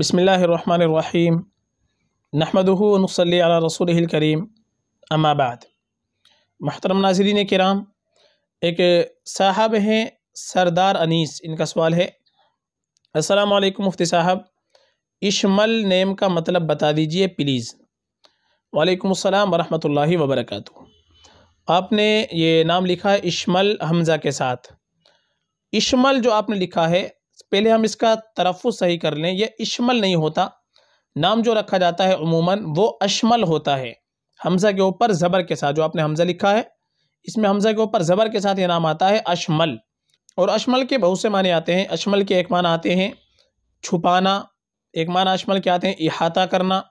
बसमीम नहमदनसली रसूल करीम अम्माबाद महतरम नाजरीन कराम एक साहब हैं सरदार अनीस इनका सवाल है अस्सलाम वालेकुम मुफ्ती साहब इश्मल नेम का मतलब बता दीजिए प्लीज़ वालेकुम अस्सलाम वरहमतुल्लाहि वबरकatuh आपने ये नाम लिखा है इशमल हमज़ा के साथ इश्मल जो आपने लिखा है पहले हम इसका तरफ सही कर लें यह इशमल नहीं होता नाम जो रखा जाता है अमूमन वो अशमल होता है हमज़ा के ऊपर ज़बर के साथ जो आपने हमज़ा लिखा है इसमें हमज़ा के ऊपर ज़बर के साथ ये नाम आता है अशमल और अशमल के बहुत से माने आते हैं अशमल के एक मान आते हैं छुपाना एक माना अशमल के आते हैं इहाता करना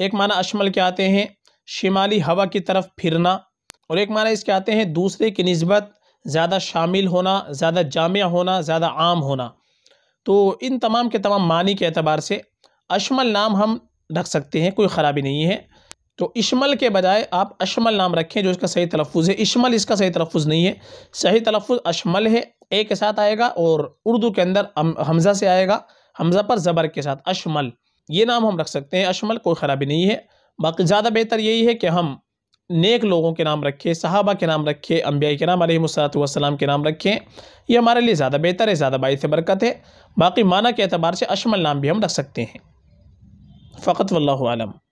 एक माना अशमल के आते हैं शिमाली हवा की तरफ फिरना और एक माना इसके आते हैं दूसरे की नस्बत ज़्यादा शामिल होना ज़्यादा जामिया होना ज़्यादा आम होना तो इन तमाम के तमाम मानी के अतबार से अशमल नाम हम रख सकते हैं कोई ख़राबी नहीं है तो इशमल के बजाय आप अशमल नाम रखें जो इसका सही तलफ़ है इशमल इसका सही तलफ़ नहीं है सही तलफ़ अशमल है ए के साथ आएगा और उर्दू के अंदर हमज़ा से आएगा हमज़ा पर ज़बर के साथ अशमल ये नाम हम रख सकते हैं अशमल कोई ख़राबी नहीं है बाकी ज़्यादा बेहतर यही है कि हम नेक लोगों के नाम रखें सहाबा के नाम रखें अम्बिया के नाम सलाम के नाम रखें ये हमारे लिए ज़्यादा बेहतर है ज़्यादा बायस बरकत है बाकी माना के अतबार से अशमल नाम भी हम रख सकते हैं फ़कत वल्लम